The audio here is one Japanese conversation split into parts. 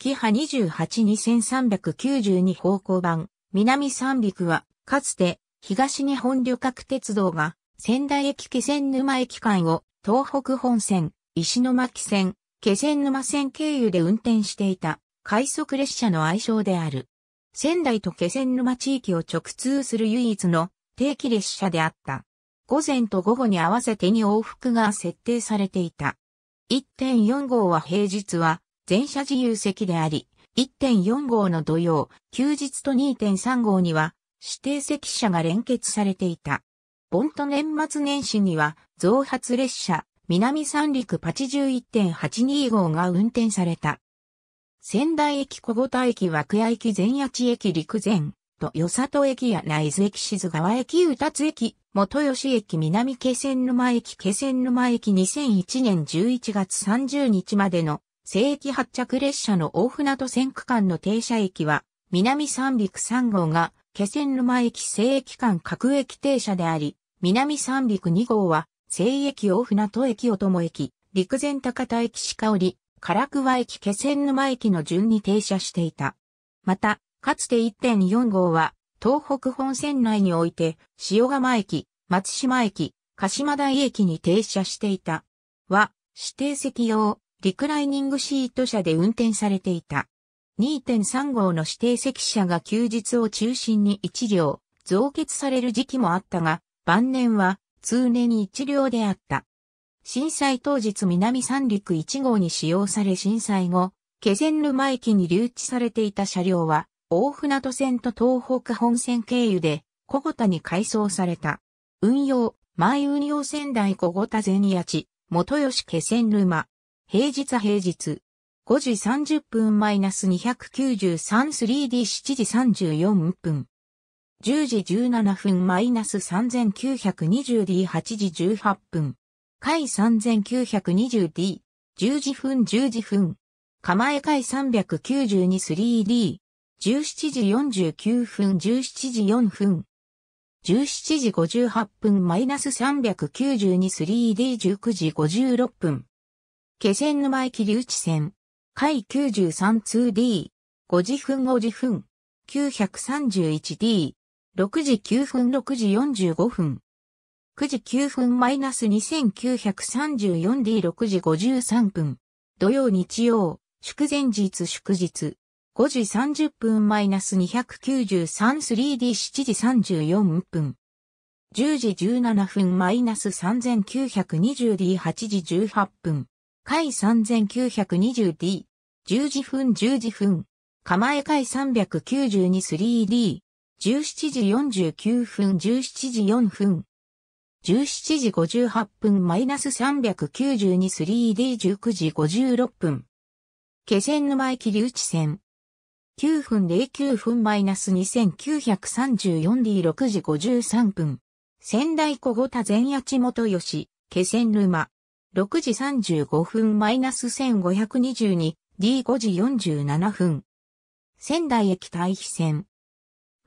キハ282392方向版、南三陸は、かつて、東日本旅客鉄道が、仙台駅気仙沼駅間を、東北本線、石巻線、気仙沼線経由で運転していた、快速列車の愛称である。仙台と気仙沼地域を直通する唯一の定期列車であった。午前と午後に合わせて2往復が設定されていた。1.4号は平日は全車自由席であり、1.4号の土曜、休日と2.3号には指定席車が連結されていた。ボント年末年始には増発列車、南三陸8 1 8 2号が運転された。仙台駅小五田駅涌谷駅前八地駅陸前、と与里駅や内津駅静川駅宇達駅、元吉駅南気仙沼駅気仙沼駅2001年11月30日までの正駅発着列車の大船渡線区間の停車駅は、南三陸3号が、気仙沼駅西駅間各駅停車であり、南三陸2号は、西駅大船渡駅とも駅、陸前高田駅鹿り、唐桑駅気仙沼駅の順に停車していた。また、かつて1.4号は、東北本線内において、塩釜駅、松島駅、鹿島台駅に停車していた。は、指定席用、リクライニングシート車で運転されていた。2.3号の指定席車が休日を中心に1両、増結される時期もあったが、晩年は通年に1両であった。震災当日南三陸1号に使用され震災後、気仙沼駅に留置されていた車両は、大船渡線と東北本線経由で、小ごたに改装された。運用、前運用仙台小ごたア地、元吉気仙沼。平日平日。5時30分マイナス 293-3D7 時34分。10時17分マイナス 3920D8 時18分。回 3920D。10時分10時分。構え回 392-3D。17時49分17時4分。17時58分マイナス 392-3D19 時56分。気仙沼駅留置線。海 93-2D。5時分5時分。931D。6時9分6時45分。9時9分マイナス 2934D6 時53分。土曜日曜、祝前日祝日。5時30分マイナス 293-3D7 時34分。10時17分マイナス 3920D8 時18分。海 3920D、10時分10時分、構え海 392-3D、17時49分17時4分、17時58分マイナス 392-3D19 時56分。気仙沼駅留置線。9分09分マイナス 2934D6 時53分。仙台小五田前八元吉、気仙沼。6時35分 -1522D5 時47分。仙台駅対比線。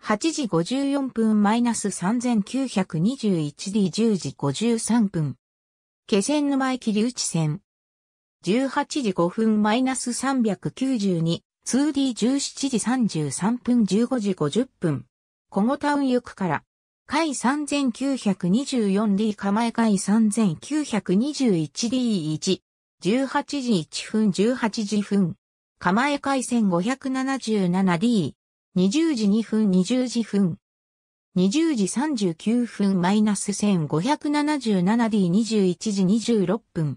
8時54分 -3921D10 時53分。気仙沼駅留置線。18時5分 -392-2D17 時33分15時50分。小五タウン行くから回3924 d 構え回3921 d 1 18時1分18時分。構え回1 577D。20時2分20時分。20時39分マイナス 1577D21 時26分。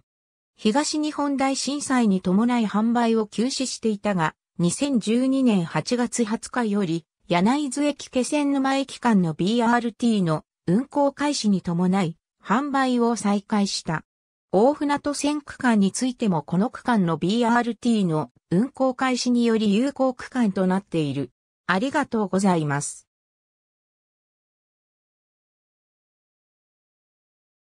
東日本大震災に伴い販売を休止していたが、2012年8月20日より柳津駅気仙沼駅間の BRT の運行開始に伴い、販売を再開した。大船渡線区間についてもこの区間の BRT の運行開始により有効区間となっている。ありがとうございます。